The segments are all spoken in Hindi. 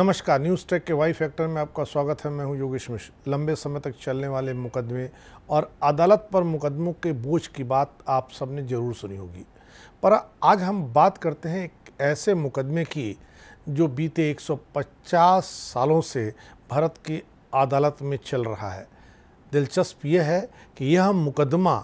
नमस्कार न्यूज़ टेक के वाई फैक्टर में आपका स्वागत है मैं हूं योगेश मिश्र लंबे समय तक चलने वाले मुकदमे और अदालत पर मुकदमों के बोझ की बात आप सबने ज़रूर सुनी होगी पर आज हम बात करते हैं एक ऐसे मुकदमे की जो बीते 150 सालों से भारत की अदालत में चल रहा है दिलचस्प यह है कि यह मुकदमा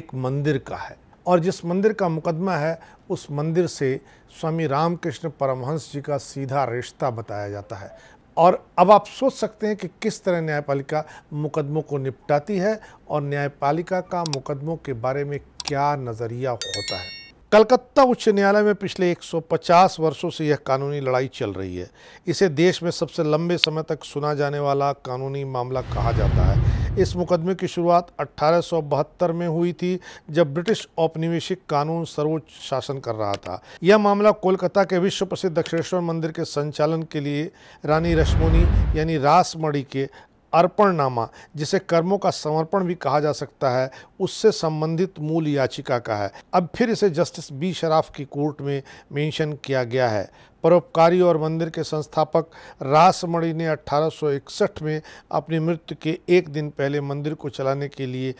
एक मंदिर का है और जिस मंदिर का मुकदमा है उस मंदिर से स्वामी रामकृष्ण परमहंस जी का सीधा रिश्ता बताया जाता है और अब आप सोच सकते हैं कि किस तरह न्यायपालिका मुकदमों को निपटाती है और न्यायपालिका का मुकदमों के बारे में क्या नज़रिया होता है कलकत्ता उच्च न्यायालय में पिछले 150 वर्षों से यह कानूनी लड़ाई चल रही है इसे देश में सबसे लंबे समय तक सुना जाने वाला कानूनी मामला कहा जाता है इस मुकदमे की शुरुआत 1872 में हुई थी जब ब्रिटिश औपनिवेशिक कानून सर्वोच्च शासन कर रहा था यह मामला कोलकाता के विश्व प्रसिद्ध दक्षिणेश्वर मंदिर के संचालन के लिए रानी रश्मोनी यानी रासमढ़ी के अर्पणनामा जिसे कर्मों का समर्पण भी कहा जा सकता है उससे संबंधित मूल याचिका का है अब फिर इसे जस्टिस बी शराफ की कोर्ट में मेंशन किया गया है परोपकारी और मंदिर के संस्थापक रासमणि ने 1861 में अपनी मृत्यु के एक दिन पहले मंदिर को चलाने के लिए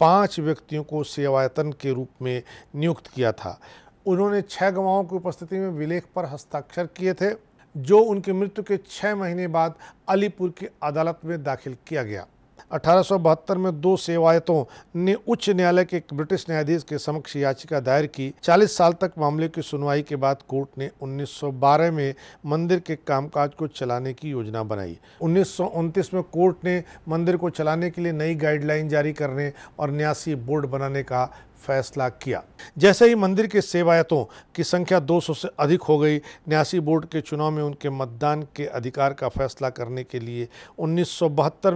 पांच व्यक्तियों को सेवायतन के रूप में नियुक्त किया था उन्होंने छह गवाहों की उपस्थिति में विलेख पर हस्ताक्षर किए थे जो उनकी मृत्यु के छः महीने बाद अलीपुर की अदालत में दाखिल किया गया अठारह में दो सेवायतों ने उच्च न्यायालय के एक ब्रिटिश न्यायाधीश के समक्ष याचिका दायर की 40 साल तक मामले की सुनवाई के बाद कोर्ट ने 1912 में मंदिर के कामकाज को चलाने की योजना बनाई उन्नीस में कोर्ट ने मंदिर को चलाने के लिए नई गाइडलाइन जारी करने और न्यासी बोर्ड बनाने का फैसला किया जैसे ही मंदिर के सेवायतों की संख्या 200 से अधिक हो गई न्यासी बोर्ड के चुनाव में उनके मतदान के अधिकार का फैसला करने के लिए उन्नीस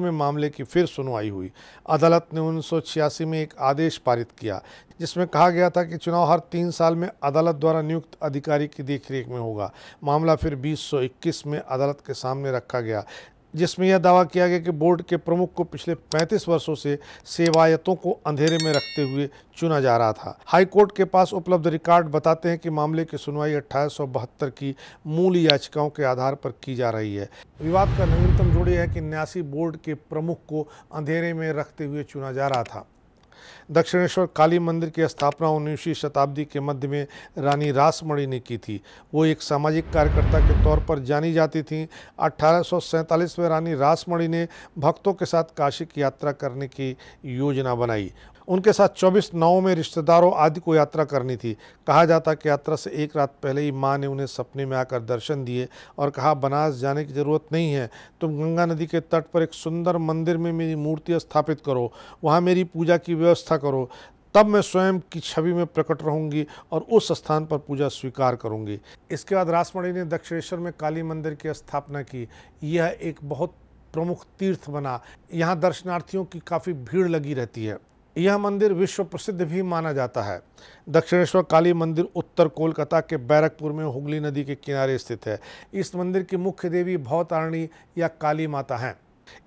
में मामले की फिर सुनवाई हुई अदालत ने उन्नीस में एक आदेश पारित किया जिसमें कहा गया था कि चुनाव हर तीन साल में अदालत द्वारा नियुक्त अधिकारी की देखरेख में होगा मामला फिर 2021 में अदालत के सामने रखा गया जिसमें यह दावा किया गया कि बोर्ड के प्रमुख को पिछले 35 वर्षों से सेवायतों को अंधेरे में रखते हुए चुना जा रहा था हाई कोर्ट के पास उपलब्ध रिकॉर्ड बताते हैं कि मामले की सुनवाई अट्ठाईस की मूल याचिकाओं के आधार पर की जा रही है विवाद का नवीनतम जोड़ी है कि न्यासी बोर्ड के प्रमुख को अंधेरे में रखते हुए चुना जा रहा था दक्षिणेश्वर काली मंदिर की स्थापना उन्नीसवीं शताब्दी के मध्य में रानी रासमणी ने की थी वो एक सामाजिक कार्यकर्ता के तौर पर जानी जाती थीं अठारह में रानी रासमणी ने भक्तों के साथ काशी की यात्रा करने की योजना बनाई उनके साथ 24 नावों में रिश्तेदारों आदि को यात्रा करनी थी कहा जाता कि यात्रा से एक रात पहले ही माँ ने उन्हें सपने में आकर दर्शन दिए और कहा बनास जाने की ज़रूरत नहीं है तुम गंगा नदी के तट पर एक सुंदर मंदिर में मेरी मूर्ति स्थापित करो वहाँ मेरी पूजा की व्यवस्था करो तब मैं स्वयं की छवि में प्रकट रहूंगी और उस स्थान पर पूजा स्वीकार करूंगी इसके बाद रासमणी ने दक्षिणेश्वर में काली मंदिर की स्थापना की यह एक बहुत प्रमुख तीर्थ बना यहाँ दर्शनार्थियों की काफ़ी भीड़ लगी रहती है यह मंदिर विश्व प्रसिद्ध भी माना जाता है दक्षिणेश्वर काली मंदिर उत्तर कोलकाता के बैरकपुर में हुगली नदी के किनारे स्थित है इस मंदिर की मुख्य देवी भवतारिणी या काली माता हैं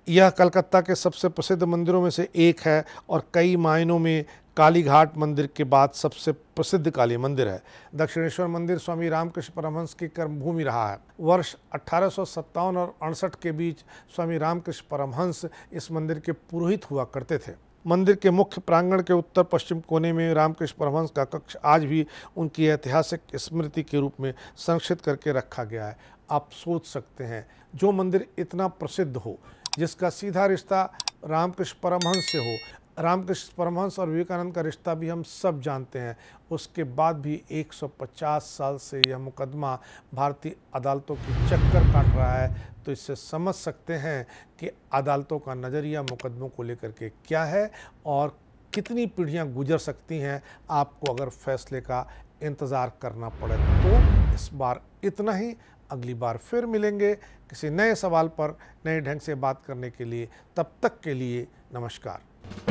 यह कलकत्ता के सबसे प्रसिद्ध मंदिरों में से एक है और कई मायनों में कालीघाट मंदिर के बाद सबसे प्रसिद्ध काली मंदिर है दक्षिणेश्वर मंदिर स्वामी रामकृष्ण परमहंस की कर्मभूमि रहा है वर्ष अठारह और अड़सठ के बीच स्वामी रामकृष्ण परमहंस इस मंदिर के पुरोहित हुआ करते थे मंदिर के मुख्य प्रांगण के उत्तर पश्चिम कोने में रामकृष्ण परमहंस का कक्ष आज भी उनकी ऐतिहासिक स्मृति के रूप में संरक्षित करके रखा गया है आप सोच सकते हैं जो मंदिर इतना प्रसिद्ध हो जिसका सीधा रिश्ता रामकृष्ण परमहंस से हो रामकृष्ण परमहंस और विवेकानंद का रिश्ता भी हम सब जानते हैं उसके बाद भी 150 साल से यह मुकदमा भारतीय अदालतों की चक्कर काट रहा है तो इससे समझ सकते हैं कि अदालतों का नज़रिया मुकदमों को लेकर के क्या है और कितनी पीढ़ियां गुजर सकती हैं आपको अगर फैसले का इंतज़ार करना पड़े तो इस बार इतना ही अगली बार फिर मिलेंगे किसी नए सवाल पर नए ढंग से बात करने के लिए तब तक के लिए नमस्कार